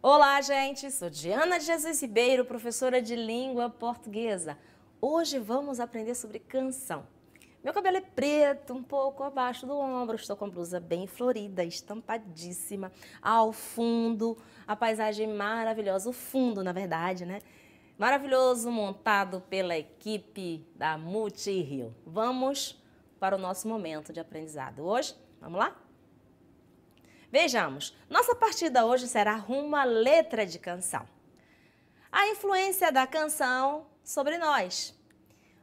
Olá, gente! Sou Diana Jesus Ribeiro, professora de língua portuguesa. Hoje vamos aprender sobre canção. Meu cabelo é preto, um pouco abaixo do ombro, estou com a blusa bem florida, estampadíssima, ao fundo, a paisagem maravilhosa, o fundo, na verdade, né? Maravilhoso, montado pela equipe da Multi Rio. Vamos para o nosso momento de aprendizado. Hoje, vamos lá? Vejamos, nossa partida hoje será rumo à letra de canção. A influência da canção sobre nós.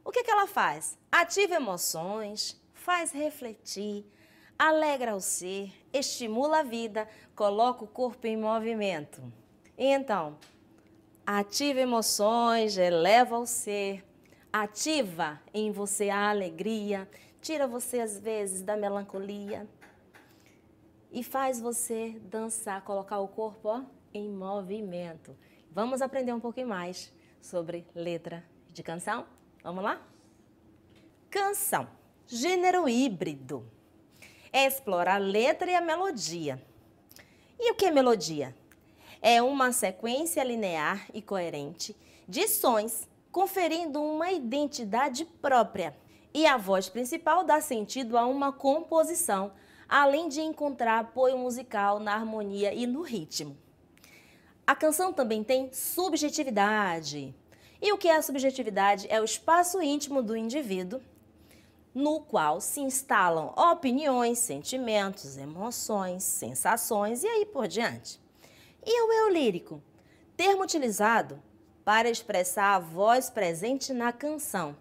O que, é que ela faz? Ativa emoções, faz refletir, alegra o ser, estimula a vida, coloca o corpo em movimento. E então, ativa emoções, eleva o ser, ativa em você a alegria, tira você às vezes da melancolia, e faz você dançar, colocar o corpo ó, em movimento. Vamos aprender um pouquinho mais sobre letra de canção? Vamos lá? Canção, gênero híbrido. É explorar a letra e a melodia. E o que é melodia? É uma sequência linear e coerente de sons, conferindo uma identidade própria. E a voz principal dá sentido a uma composição, além de encontrar apoio musical na harmonia e no ritmo. A canção também tem subjetividade. E o que é a subjetividade? É o espaço íntimo do indivíduo no qual se instalam opiniões, sentimentos, emoções, sensações e aí por diante. E o eu lírico? Termo utilizado para expressar a voz presente na canção.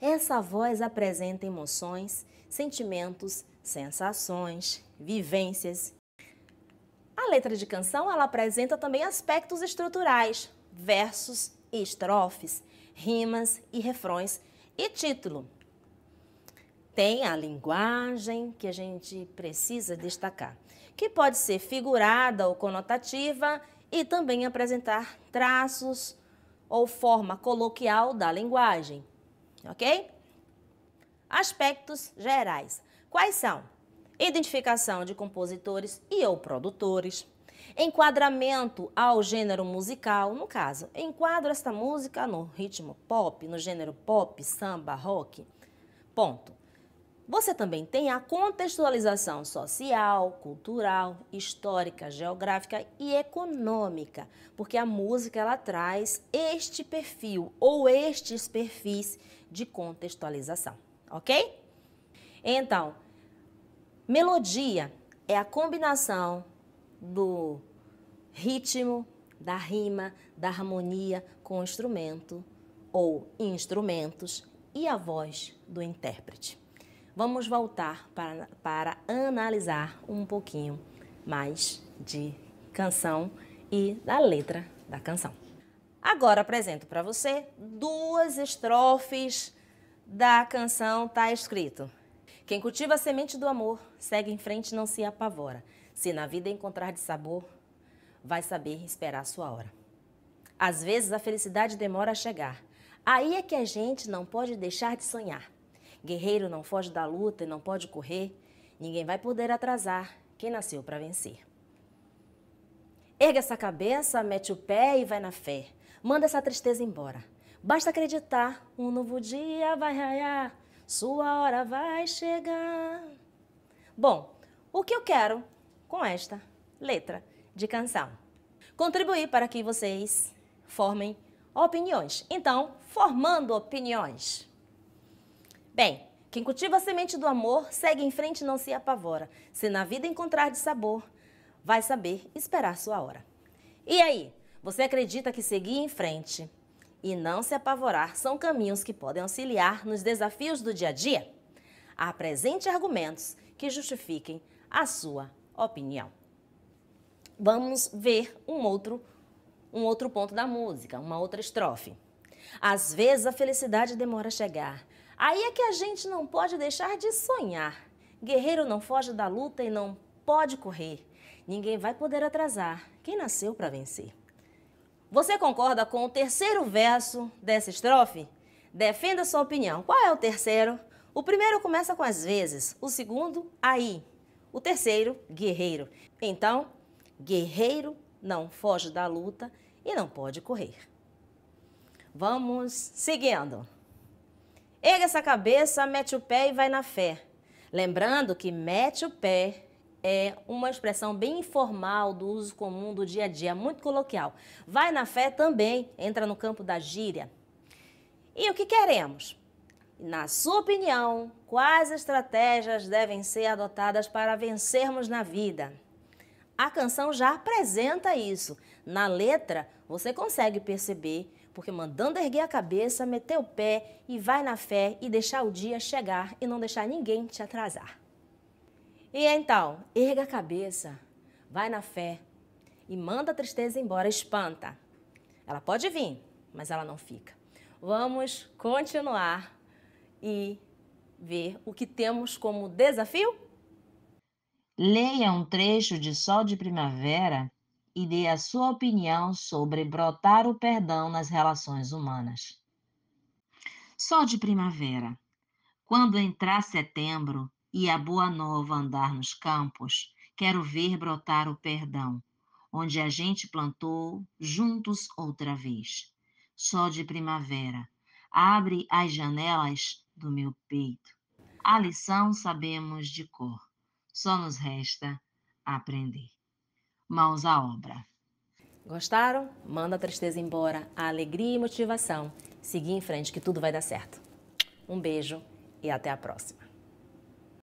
Essa voz apresenta emoções, sentimentos sensações, vivências. A letra de canção ela apresenta também aspectos estruturais, versos estrofes, rimas e refrões e título. Tem a linguagem que a gente precisa destacar, que pode ser figurada ou conotativa e também apresentar traços ou forma coloquial da linguagem, ok? Aspectos gerais. Quais são? Identificação de compositores e ou produtores, enquadramento ao gênero musical, no caso, enquadra esta música no ritmo pop, no gênero pop, samba, rock. Ponto. Você também tem a contextualização social, cultural, histórica, geográfica e econômica, porque a música ela traz este perfil ou estes perfis de contextualização, ok? Então, melodia é a combinação do ritmo, da rima, da harmonia com o instrumento ou instrumentos e a voz do intérprete. Vamos voltar para, para analisar um pouquinho mais de canção e da letra da canção. Agora apresento para você duas estrofes da canção Tá Escrito. Quem cultiva a semente do amor, segue em frente e não se apavora. Se na vida encontrar de sabor, vai saber esperar a sua hora. Às vezes a felicidade demora a chegar. Aí é que a gente não pode deixar de sonhar. Guerreiro não foge da luta e não pode correr. Ninguém vai poder atrasar quem nasceu para vencer. Erga essa cabeça, mete o pé e vai na fé. Manda essa tristeza embora. Basta acreditar, um novo dia vai raiar. Sua hora vai chegar. Bom, o que eu quero com esta letra de canção? Contribuir para que vocês formem opiniões. Então, formando opiniões. Bem, quem cultiva a semente do amor, segue em frente e não se apavora. Se na vida encontrar de sabor, vai saber esperar sua hora. E aí, você acredita que seguir em frente e não se apavorar são caminhos que podem auxiliar nos desafios do dia a dia. Apresente argumentos que justifiquem a sua opinião. Vamos ver um outro, um outro ponto da música, uma outra estrofe. Às vezes a felicidade demora a chegar. Aí é que a gente não pode deixar de sonhar. Guerreiro não foge da luta e não pode correr. Ninguém vai poder atrasar quem nasceu para vencer. Você concorda com o terceiro verso dessa estrofe? Defenda sua opinião. Qual é o terceiro? O primeiro começa com as vezes, o segundo, aí. O terceiro, guerreiro. Então, guerreiro não foge da luta e não pode correr. Vamos seguindo. Erga essa cabeça, mete o pé e vai na fé. Lembrando que mete o pé é uma expressão bem informal do uso comum do dia a dia, muito coloquial. Vai na fé também entra no campo da gíria. E o que queremos? Na sua opinião, quais estratégias devem ser adotadas para vencermos na vida? A canção já apresenta isso. Na letra, você consegue perceber, porque mandando erguer a cabeça, meter o pé e vai na fé e deixar o dia chegar e não deixar ninguém te atrasar. E então, erga a cabeça, vai na fé e manda a tristeza embora, espanta. Ela pode vir, mas ela não fica. Vamos continuar e ver o que temos como desafio? Leia um trecho de Sol de Primavera e dê a sua opinião sobre brotar o perdão nas relações humanas. Sol de Primavera. Quando entrar setembro, e a boa nova andar nos campos, quero ver brotar o perdão, onde a gente plantou juntos outra vez. Só de primavera, abre as janelas do meu peito. A lição sabemos de cor, só nos resta aprender. Mãos à obra. Gostaram? Manda a tristeza embora, a alegria e motivação. Seguir em frente que tudo vai dar certo. Um beijo e até a próxima.